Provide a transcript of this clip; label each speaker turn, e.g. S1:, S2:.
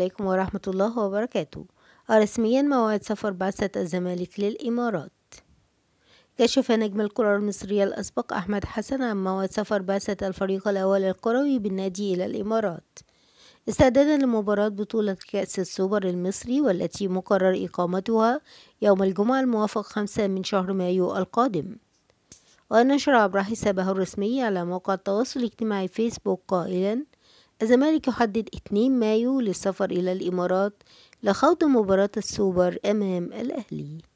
S1: عليكم ورحمة الله وبركاته رسميا موعد سفر بعثة الزمالك للإمارات كشف نجم الكرة المصرية الأسبق أحمد حسن عن موعد سفر بعثة الفريق الأول الكروي بالنادي إلى الإمارات استعدادا لمباراة بطولة كأس السوبر المصري والتي مقرر إقامتها يوم الجمعة الموافق خمسة من شهر مايو القادم ونشر عبر حسابه الرسمي على موقع التواصل الاجتماعي فيسبوك قائلا الزمالك يحدد 2 مايو للسفر إلى الإمارات لخوض مباراة السوبر أمام الأهلي